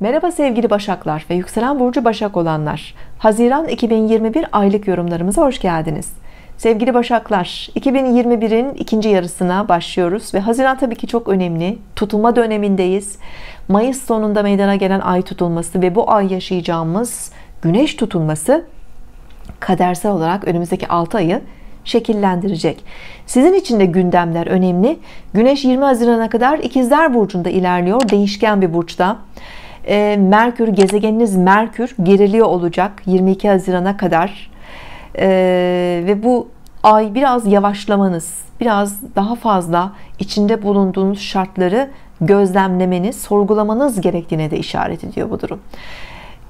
Merhaba sevgili Başaklar ve yükselen burcu Başak olanlar. Haziran 2021 aylık yorumlarımıza hoş geldiniz. Sevgili Başaklar, 2021'in ikinci yarısına başlıyoruz ve Haziran tabii ki çok önemli. Tutulma dönemindeyiz. Mayıs sonunda meydana gelen ay tutulması ve bu ay yaşayacağımız güneş tutulması kadersel olarak önümüzdeki 6 ayı şekillendirecek. Sizin için de gündemler önemli. Güneş 20 Haziran'a kadar İkizler burcunda ilerliyor, değişken bir burçta e, Merkür gezegeniniz Merkür geriliyor olacak 22 Haziran'a kadar e, ve bu ay biraz yavaşlamanız biraz daha fazla içinde bulunduğunuz şartları gözlemlemeniz sorgulamanız gerektiğine de işaret ediyor bu durum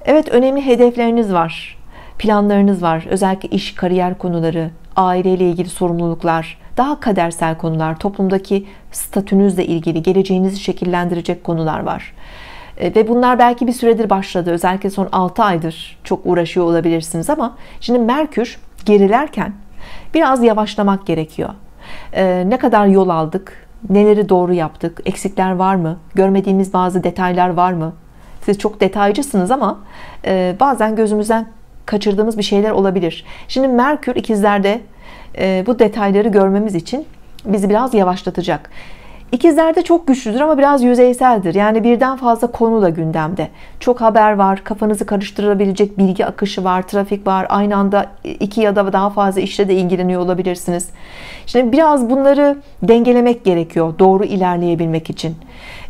Evet önemli hedefleriniz var planlarınız var özellikle iş kariyer konuları aileyle ilgili sorumluluklar daha kadersel konular toplumdaki statünüzle ilgili geleceğinizi şekillendirecek konular var e, ve bunlar belki bir süredir başladı. Özellikle son 6 aydır çok uğraşıyor olabilirsiniz ama şimdi Merkür gerilerken biraz yavaşlamak gerekiyor. E, ne kadar yol aldık? Neleri doğru yaptık? Eksikler var mı? Görmediğimiz bazı detaylar var mı? Siz çok detaycısınız ama e, bazen gözümüzden kaçırdığımız bir şeyler olabilir. Şimdi Merkür ikizlerde bu detayları görmemiz için bizi biraz yavaşlatacak. İkizlerde çok güçlüdür ama biraz yüzeyseldir. Yani birden fazla konu da gündemde. Çok haber var, kafanızı karıştırabilecek bilgi akışı var, trafik var. Aynı anda iki ya da daha fazla işle de ilgileniyor olabilirsiniz. Şimdi biraz bunları dengelemek gerekiyor doğru ilerleyebilmek için.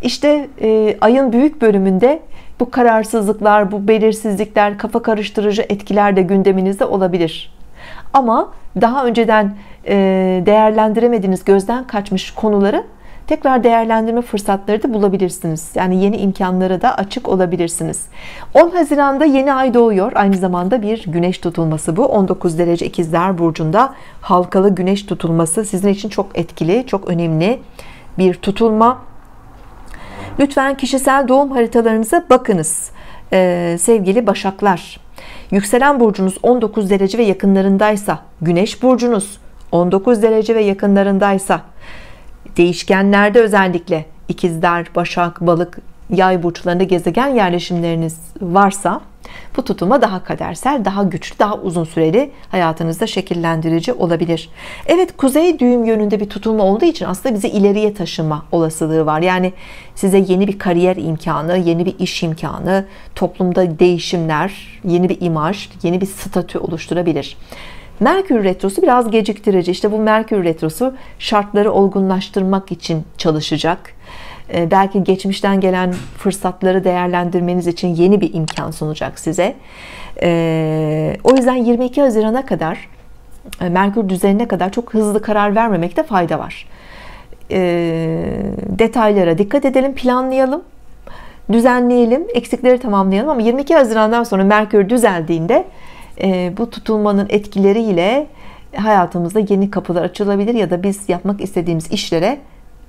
İşte e, ayın büyük bölümünde bu kararsızlıklar, bu belirsizlikler, kafa karıştırıcı etkiler de gündeminizde olabilir. Ama daha önceden e, değerlendiremediğiniz, gözden kaçmış konuları tekrar değerlendirme fırsatları da bulabilirsiniz. Yani yeni imkanlara da açık olabilirsiniz. 10 Haziran'da yeni ay doğuyor. Aynı zamanda bir güneş tutulması bu. 19 derece ikizler burcunda halkalı güneş tutulması sizin için çok etkili, çok önemli bir tutulma. Lütfen kişisel doğum haritalarınıza bakınız. Ee, sevgili Başaklar, yükselen burcunuz 19 derece ve yakınlarındaysa, Güneş burcunuz 19 derece ve yakınlarındaysa değişkenlerde özellikle ikizler, başak, balık, yay burçlarında gezegen yerleşimleriniz varsa bu tutuma daha kadersel, daha güçlü, daha uzun süreli hayatınızda şekillendirici olabilir. Evet kuzey düğüm yönünde bir tutulma olduğu için aslında bizi ileriye taşıma olasılığı var. Yani size yeni bir kariyer imkanı, yeni bir iş imkanı, toplumda değişimler, yeni bir imaj, yeni bir statü oluşturabilir. Merkür retrosu biraz geciktirici. İşte bu Merkür retrosu şartları olgunlaştırmak için çalışacak. Ee, belki geçmişten gelen fırsatları değerlendirmeniz için yeni bir imkan sunacak size. Ee, o yüzden 22 Haziran'a kadar e, Merkür düzenine kadar çok hızlı karar vermemekte fayda var. Ee, detaylara dikkat edelim, planlayalım düzenleyelim, eksikleri tamamlayalım ama 22 Haziran'dan sonra Merkür düzeldiğinde ee, bu tutulmanın etkileriyle hayatımızda yeni kapılar açılabilir ya da biz yapmak istediğimiz işlere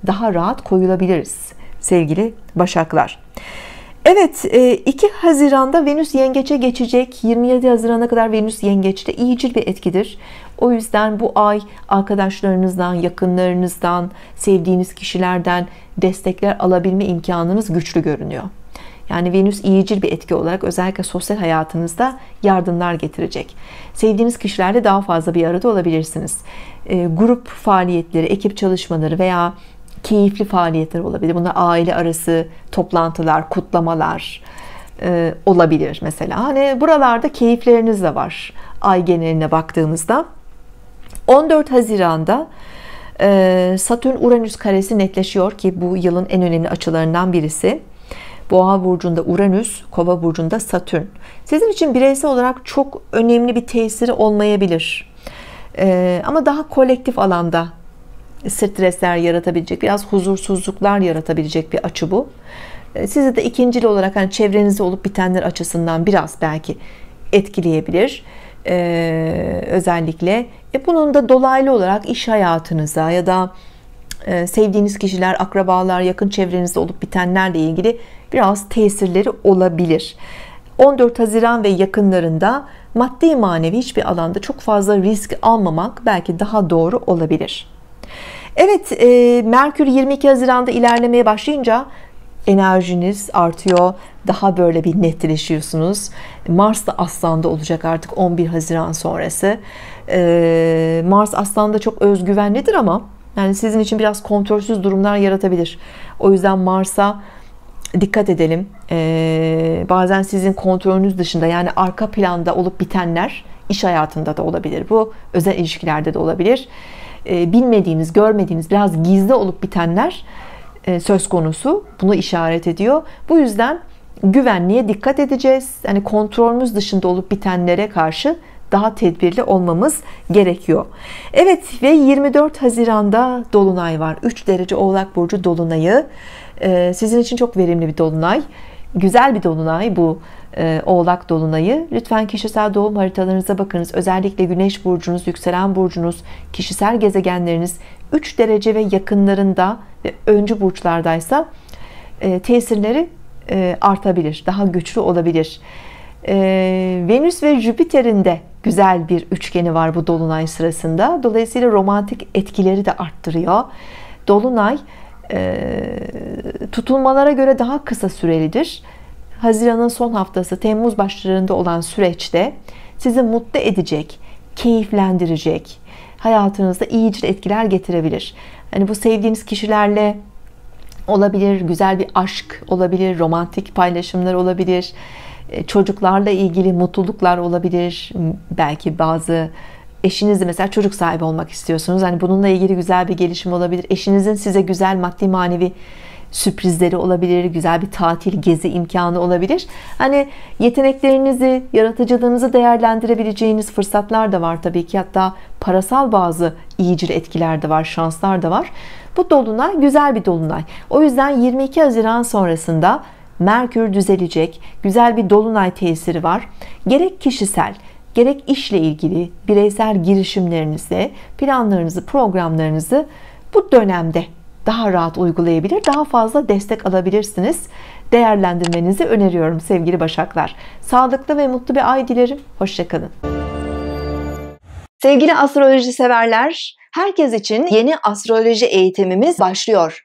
daha rahat koyulabiliriz sevgili başaklar. Evet 2 e, Haziran'da Venüs yengeçe geçecek 27 Haziran'a kadar Venüs yengeçte iyicil bir etkidir o yüzden bu ay arkadaşlarınızdan yakınlarınızdan sevdiğiniz kişilerden destekler alabilme imkanınız güçlü görünüyor yani Venüs iyicil bir etki olarak özellikle sosyal hayatınızda yardımlar getirecek. Sevdiğiniz kişilerle daha fazla bir arada olabilirsiniz. E, grup faaliyetleri, ekip çalışmaları veya keyifli faaliyetler olabilir. Bunlar aile arası toplantılar, kutlamalar e, olabilir mesela. Hani buralarda keyifleriniz de var ay geneline baktığımızda. 14 Haziran'da e, Satürn Uranüs karesi netleşiyor ki bu yılın en önemli açılarından birisi. Boğa burcunda Uranüs, Kova burcunda Satürn. Sizin için bireysel olarak çok önemli bir tesiri olmayabilir. Ee, ama daha kolektif alanda stresler yaratabilecek, biraz huzursuzluklar yaratabilecek bir açı bu. Ee, sizi de ikincil olarak hani çevrenizde olup bitenler açısından biraz belki etkileyebilir. Ee, özellikle e, bunun da dolaylı olarak iş hayatınıza ya da ee, sevdiğiniz kişiler, akrabalar, yakın çevrenizde olup bitenlerle ilgili biraz tesirleri olabilir. 14 Haziran ve yakınlarında maddi manevi hiçbir alanda çok fazla risk almamak belki daha doğru olabilir. Evet, e, Merkür 22 Haziran'da ilerlemeye başlayınca enerjiniz artıyor. Daha böyle bir netleşiyorsunuz. Mars da Aslan'da olacak artık 11 Haziran sonrası. E, Mars Aslan'da çok özgüvenlidir ama yani sizin için biraz kontrolsüz durumlar yaratabilir. O yüzden Mars'a dikkat edelim. Ee, bazen sizin kontrolünüz dışında yani arka planda olup bitenler iş hayatında da olabilir bu. Özel ilişkilerde de olabilir. Ee, bilmediğiniz, görmediğiniz biraz gizli olup bitenler e, söz konusu. Bunu işaret ediyor. Bu yüzden güvenliğe dikkat edeceğiz. Yani kontrolümüz dışında olup bitenlere karşı daha tedbirli olmamız gerekiyor. Evet ve 24 Haziran'da dolunay var. 3 derece Oğlak burcu dolunayı. E, sizin için çok verimli bir dolunay. Güzel bir dolunay bu e, Oğlak dolunayı. Lütfen kişisel doğum haritalarınıza bakınız. Özellikle Güneş burcunuz, yükselen burcunuz, kişisel gezegenleriniz 3 derece ve yakınlarında ve öncü burçlardaysa e, tesirleri e, artabilir, daha güçlü olabilir. Venüs ve Jüpiter'in de güzel bir üçgeni var bu dolunay sırasında dolayısıyla romantik etkileri de arttırıyor dolunay e, tutulmalara göre daha kısa sürelidir Haziran'ın son haftası Temmuz başlarında olan süreçte sizi mutlu edecek keyiflendirecek hayatınızda iyice etkiler getirebilir hani bu sevdiğiniz kişilerle olabilir güzel bir aşk olabilir romantik paylaşımlar olabilir e, çocuklarla ilgili mutluluklar olabilir. Belki bazı eşinizle mesela çocuk sahibi olmak istiyorsunuz. Hani bununla ilgili güzel bir gelişim olabilir. Eşinizin size güzel maddi manevi sürprizleri olabilir, güzel bir tatil, gezi imkanı olabilir. Hani yeteneklerinizi, yaratıcılığınızı değerlendirebileceğiniz fırsatlar da var tabii ki. Hatta parasal bazı iyicil etkiler de var, şanslar da var. Bu dolunay güzel bir dolunay. O yüzden 22 Haziran sonrasında Merkür düzelecek güzel bir dolunay tesiri var gerek kişisel gerek işle ilgili bireysel girişimlerinizi planlarınızı programlarınızı bu dönemde daha rahat uygulayabilir daha fazla destek alabilirsiniz değerlendirmenizi öneriyorum sevgili başaklar sağlıklı ve mutlu bir ay dilerim hoşçakalın sevgili astroloji severler Herkes için yeni astroloji eğitimimiz başlıyor.